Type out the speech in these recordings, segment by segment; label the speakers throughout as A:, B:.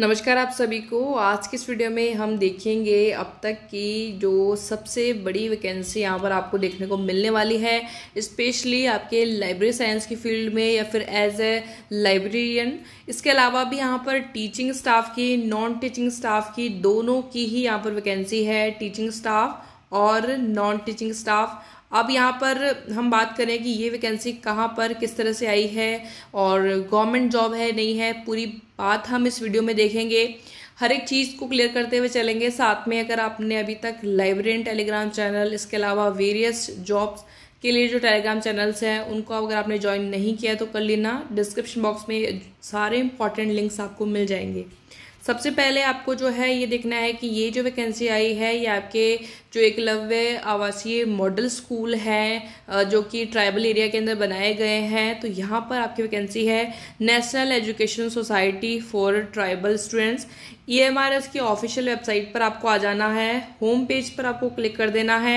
A: नमस्कार आप सभी को आज की इस वीडियो में हम देखेंगे अब तक की जो सबसे बड़ी वैकेंसी यहाँ पर आपको देखने को मिलने वाली है स्पेशली आपके लाइब्रेरी साइंस की फील्ड में या फिर एज ए लाइब्रेरियन इसके अलावा भी यहाँ पर टीचिंग स्टाफ की नॉन टीचिंग स्टाफ की दोनों की ही यहाँ पर वैकेंसी है टीचिंग स्टाफ और नॉन टीचिंग स्टाफ अब यहाँ पर हम बात करें कि ये वैकेंसी कहाँ पर किस तरह से आई है और गवर्नमेंट जॉब है नहीं है पूरी बात हम इस वीडियो में देखेंगे हर एक चीज़ को क्लियर करते हुए चलेंगे साथ में अगर आपने अभी तक लाइब्रेरी टेलीग्राम चैनल इसके अलावा वेरियस जॉब्स के लिए जो टेलीग्राम चैनल्स हैं उनको अगर आपने ज्वाइन नहीं किया तो कर लेना डिस्क्रिप्शन बॉक्स में सारे इंपॉर्टेंट लिंक्स आपको मिल जाएंगे सबसे पहले आपको जो है ये देखना है कि ये जो वैकेंसी आई है ये आपके जो एकलव्य आवासीय मॉडल स्कूल है जो कि ट्राइबल एरिया के अंदर बनाए गए हैं तो यहाँ पर आपकी वैकेंसी है national education society for tribal students E की ऑफिशियल वेबसाइट पर आपको आ जाना है होम पेज पर आपको क्लिक कर देना है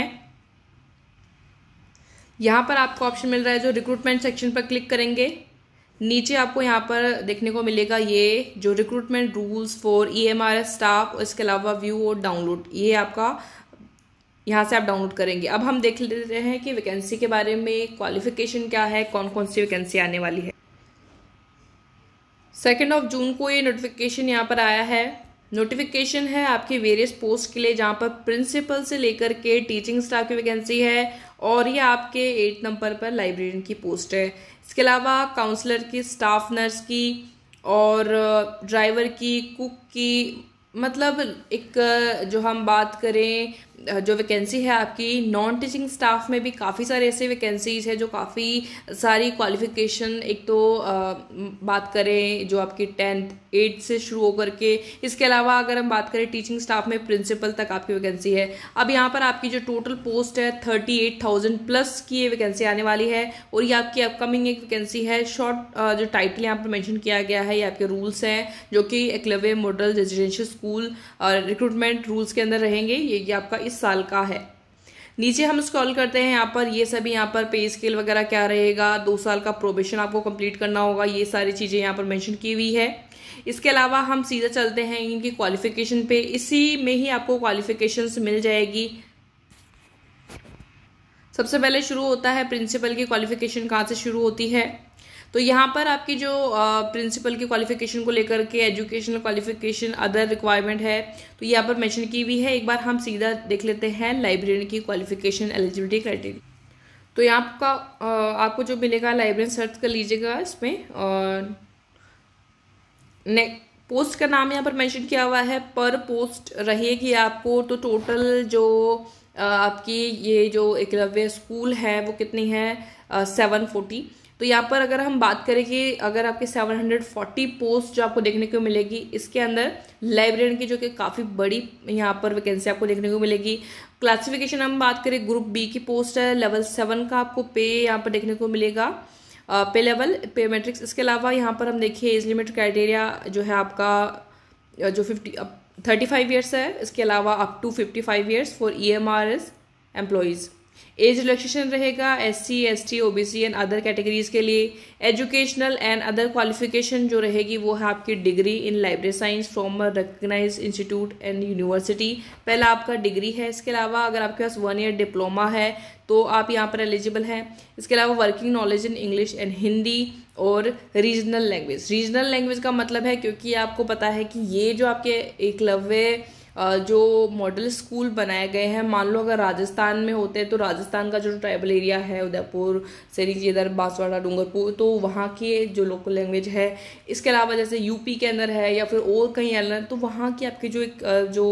A: यहाँ पर आपको ऑप्शन मिल रहा है जो रिक्रूटमेंट सेक्शन पर क्लिक करेंगे नीचे आपको यहाँ पर देखने को मिलेगा ये जो recruitment rules for E M R S staff और इसके अलावा व्यू और डाउनलोड ये आपका यहाँ से आप डाउनलोड करेंगे अब हम देख लेते हैं कि वैकेंसी के बारे में क्वालिफिकेशन क्या है कौन कौन सी वैकेंसी आने वाली है सेकेंड ऑफ जून को ये नोटिफिकेशन यहाँ पर आया है नोटिफिकेशन है आपके वेरियस पोस्ट के लिए जहाँ पर प्रिंसिपल से लेकर के टीचिंग स्टाफ की वैकेंसी है और ये आपके एट नंबर पर लाइब्रेरियन की पोस्ट है इसके अलावा काउंसलर की स्टाफ नर्स की और ड्राइवर की कुक की मतलब एक जो हम बात करें जो वैकेंसी है आपकी नॉन टीचिंग स्टाफ में भी काफ़ी सारे ऐसे वैकेंसीज है जो काफ़ी सारी क्वालिफिकेशन एक तो आ, बात करें जो आपकी टेंथ एट्थ से शुरू होकर के इसके अलावा अगर हम बात करें टीचिंग स्टाफ में प्रिंसिपल तक आपकी वैकेंसी है अब यहाँ पर आपकी जो टोटल पोस्ट है थर्टी एट थाउजेंड प्लस की ये वैकेंसी आने वाली है और ये आपकी अपकमिंग एक वैकेंसी है शॉर्ट जो टाइटल यहाँ पर मैंशन किया गया है ये आपके रूल्स हैं जो कि Eklavya model residential school recruitment rules के अंदर रहेंगे ये आपका इस साल का है नीचे हम स्क्रॉल करते हैं यहाँ पर ये सभी यहाँ पर पे स्केल वगैरह क्या रहेगा दो साल का प्रोबेशन आपको कंप्लीट करना होगा ये सारी चीज़ें यहाँ पर मेंशन की हुई है इसके अलावा हम सीधा चलते हैं इनकी क्वालिफिकेशन पे इसी में ही आपको क्वालिफिकेशंस मिल जाएगी सबसे पहले शुरू होता है प्रिंसिपल की क्वालिफिकेशन कहाँ से शुरू होती है तो यहाँ पर आपकी जो प्रिंसिपल की क्वालिफिकेशन को लेकर के एजुकेशनल क्वालिफिकेशन अदर रिक्वायरमेंट है तो यहाँ पर मैंशन की हुई है एक बार हम सीधा देख लेते हैं लाइब्रेरियन की क्वालिफिकेशन एलिजिबिलिटी क्राइटेरिया तो यहाँ आपका आपको जो मिलेगा लाइब्रेरियन सर्च कर लीजिएगा इसमें और ने पोस्ट का नाम यहाँ पर मेंशन किया हुआ है पर पोस्ट रहेगी आपको तो टोटल जो आपकी ये जो एकलव्य स्कूल है वो कितनी है सेवन फोर्टी तो यहाँ पर अगर हम बात करें कि अगर आपके 740 पोस्ट जो आपको देखने को मिलेगी इसके अंदर लाइब्रेरियन की जो कि काफ़ी बड़ी यहाँ पर वैकेंसी आपको देखने को मिलेगी क्लासिफिकेशन हम बात करें ग्रुप बी की पोस्ट है लेवल सेवन का आपको पे यहाँ पर देखने को मिलेगा पे लेवल पे मेट्रिक्स इसके अलावा यहाँ पर हम देखिए एज लिमिट क्राइटेरिया जो है आपका जो फिफ्टी थर्टी फाइव ईयर्स है इसके अलावा up to fifty five years for E M R as employees age relaxation रहेगा S C S T O B C and other categories के लिए एजुकेशनल एंड अदर क्वालिफिकेशन जो रहेगी वो है आपकी degree in library science from a recognise institute and university पहला आपका डिग्री है इसके अलावा अगर आपके पास वन ईयर डिप्लोमा है तो आप यहाँ पर एलिजिबल हैं इसके अलावा working knowledge in English and Hindi और रीजनल लैंग्वेज रीजनल लैंग्वेज का मतलब है क्योंकि आपको पता है कि ये जो आपके एकलव्य जो मॉडल स्कूल बनाए गए हैं मान लो अगर राजस्थान में होते हैं तो राजस्थान का जो ट्राइबल एरिया है उदयपुर सरी इधर बांसवाड़ा डूंगरपुर तो वहाँ की जो लोकल लैंग्वेज है इसके अलावा जैसे यूपी के अंदर है या फिर और कहीं अलग तो वहाँ की आपकी जो एक जो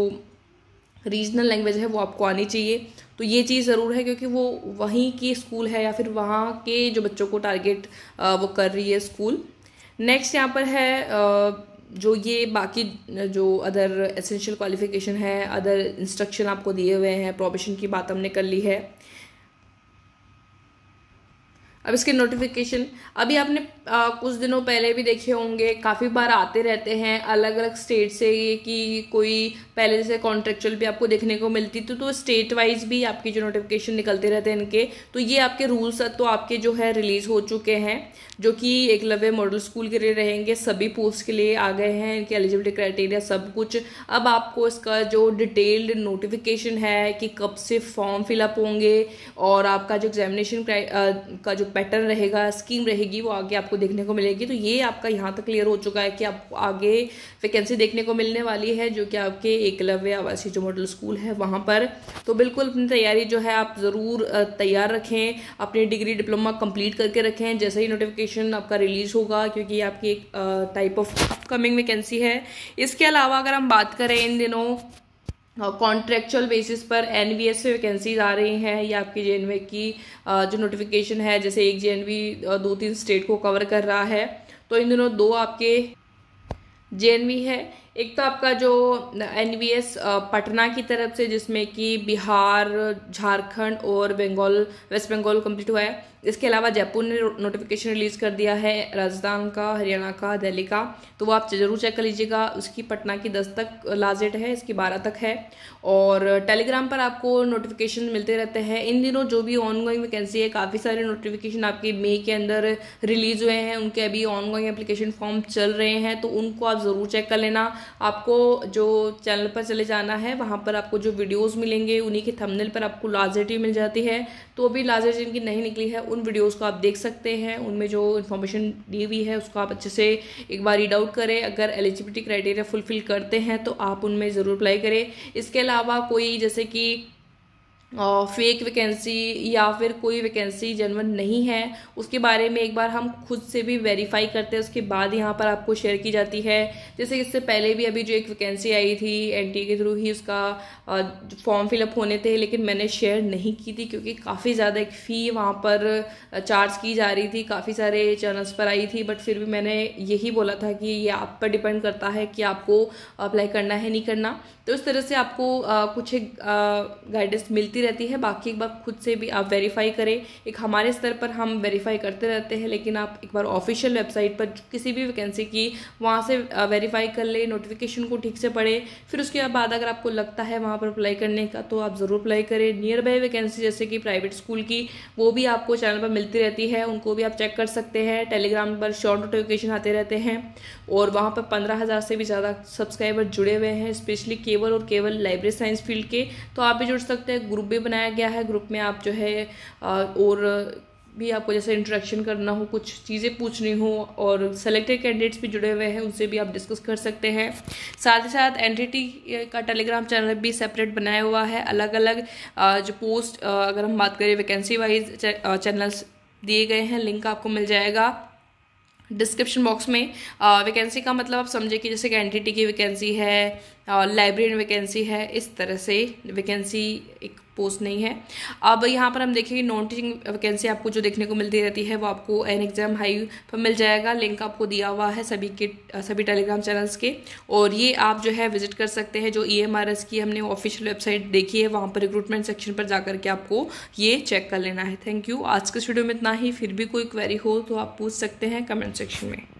A: रीजनल लैंग्वेज है वो आपको आनी चाहिए तो ये चीज़ ज़रूर है क्योंकि वो वहीं की स्कूल है या फिर वहाँ के जो बच्चों को टारगेट वो कर रही है स्कूल नेक्स्ट यहाँ पर है जो ये बाकी जो अदर एसेंशियल क्वालिफिकेशन है अदर इंस्ट्रक्शन आपको दिए हुए हैं प्रोबेशन की बात हमने कर ली है अब इसके नोटिफिकेशन अभी आपने आ, कुछ दिनों पहले भी देखे होंगे काफ़ी बार आते रहते हैं अलग अलग स्टेट से ये कि कोई पहले जैसे कॉन्ट्रेक्चुअल भी आपको देखने को मिलती थी तो स्टेट वाइज भी आपकी जो नोटिफिकेशन निकलते रहते हैं इनके तो ये आपके रूल्स तो आपके जो है रिलीज़ हो चुके हैं जो कि एकलव्य मॉडल स्कूल के लिए रहेंगे सभी पोस्ट के लिए आ गए हैं इनके एलिजिबिलिटी क्राइटेरिया सब कुछ अब आपको इसका जो डिटेल्ड नोटिफिकेशन है कि कब से फॉर्म फिलअप होंगे और आपका जो एग्जामिनेशन का जो पैटर्न रहेगा स्कीम रहेगी वो आगे आपको देखने को मिलेगी तो ये आपका यहाँ तक क्लियर हो चुका है कि आपको आगे वैकेंसी देखने को मिलने वाली है जो कि आपके एकलव्य आवासीय जो मॉडल स्कूल है वहाँ पर तो बिल्कुल अपनी तैयारी जो है आप ज़रूर तैयार रखें अपनी डिग्री डिप्लोमा कंप्लीट करके रखें जैसे ही नोटिफिकेशन आपका रिलीज़ होगा क्योंकि ये आपकी एक टाइप ऑफ अपकमिंग वैकेंसी है इसके अलावा अगर हम बात करें इन दिनों कॉन्ट्रेक्चुअल बेसिस पर एन वी एस वैकेंसीज आ रही हैं या आपकी जे एन की जो नोटिफिकेशन है जैसे एक जे दो तीन स्टेट को कवर कर रहा है तो इन दिनों दो आपके जे है एक तो आपका जो एन पटना की तरफ से जिसमें कि बिहार झारखंड और बंगाल वेस्ट बंगाल कंप्लीट हुआ है इसके अलावा जयपुर ने नोटिफिकेशन रिलीज कर दिया है राजस्थान का हरियाणा का दिल्ली का तो वो आप जरूर चेक कर लीजिएगा उसकी पटना की दस तक लास्ट डेट है इसकी बारह तक है और टेलीग्राम पर आपको नोटिफिकेशन मिलते रहते हैं इन दिनों जो भी ऑनगोइंग वैकेंसी है काफ़ी सारे नोटिफिकेशन आपके मे के अंदर रिलीज हुए हैं उनके अभी ऑनगोइंग एप्लीकेशन फॉर्म चल रहे हैं तो उनको आप ज़रूर चेक कर लेना आपको जो चैनल पर चले जाना है वहाँ पर आपको जो वीडियोस मिलेंगे उन्हीं के थंबनेल पर आपको लाजर्टी मिल जाती है तो अभी लाजर्टी जिनकी नहीं निकली है उन वीडियोस को आप देख सकते हैं उनमें जो इन्फॉर्मेशन दी हुई है उसको आप अच्छे से एक बार रीड आउट करें अगर एलिजिबिलिटी क्राइटेरिया फुलफिल करते हैं तो आप उनमें ज़रूर अप्लाई करें इसके अलावा कोई जैसे कि फेक वैकेंसी या फिर कोई वैकेंसी जनवन नहीं है उसके बारे में एक बार हम खुद से भी वेरीफाई करते हैं उसके बाद यहाँ पर आपको शेयर की जाती है जैसे इससे पहले भी अभी जो एक वैकेंसी आई थी एन के थ्रू ही उसका फॉर्म फिलअप होने थे लेकिन मैंने शेयर नहीं की थी क्योंकि काफ़ी ज़्यादा एक फ़ी वहाँ पर चार्ज की जा रही थी काफ़ी सारे चैनल्स पर आई थी बट फिर भी मैंने यही बोला था कि ये आप पर डिपेंड करता है कि आपको अप्लाई करना है नहीं करना तो इस तरह से आपको कुछ गाइडेंस मिलती मिलती रहती है बाकी एक बार खुद से भी आप वेरीफाई करें एक हमारे स्तर पर हम वेरीफाई करते रहते हैं लेकिन आप एक बार ऑफिशियल वेबसाइट पर किसी भी वैकेंसी की वहाँ से वेरीफाई कर ले नोटिफिकेशन को ठीक से पढ़े फिर उसके बाद अगर आपको लगता है वहाँ पर अप्लाई करने का तो आप ज़रूर अप्लाई करें नियर बाई वैकेंसी जैसे कि प्राइवेट स्कूल की वो भी आपको चैनल पर मिलती रहती है उनको भी आप चेक कर सकते हैं टेलीग्राम पर शॉर्ट नोटिफिकेशन आते रहते हैं और वहाँ पर पंद्रह हज़ार से भी ज़्यादा सब्सक्राइबर जुड़े हुए हैं स्पेशली केवल और केवल लाइब्रेरी साइंस फील्ड के तो आप भी जुड़ सकते हैं ग्रुप भी बनाया गया है ग्रुप में आप जो है और भी आपको जैसे इंट्रैक्शन करना हो कुछ चीज़ें पूछनी हो और सेलेक्टेड कैंडिडेट्स भी जुड़े हुए हैं उनसे भी आप डिस्कस कर सकते हैं साथ ही साथ एन का टेलीग्राम चैनल भी सेपरेट बनाया हुआ है अलग अलग जो पोस्ट अगर हम बात करें वैकेंसी वाइज चैनल्स दिए गए हैं लिंक आपको मिल जाएगा डिस्क्रिप्शन बॉक्स में वैकेंसी का मतलब आप समझे कि जैसे कि एन की वैकेंसी है लाइब्रेरी वैकेंसी है इस तरह से वैकेंसी एक पोस्ट नहीं है अब यहाँ पर हम देखेंगे नॉन टीचिंग वैकेंसी आपको जो देखने को मिलती रहती है वो आपको एन एग्जाम हाई पर मिल जाएगा लिंक आपको दिया हुआ है सभी के सभी टेलीग्राम चैनल्स के और ये आप जो है विजिट कर सकते हैं जो ई e की हमने ऑफिशियल वेबसाइट देखी है वहाँ पर रिक्रूटमेंट सेक्शन पर जाकर के आपको ये चेक कर लेना है थैंक यू आज के स्टूडियो में इतना ही फिर भी कोई क्वेरी हो तो आप पूछ सकते हैं कमेंट सेक्शन में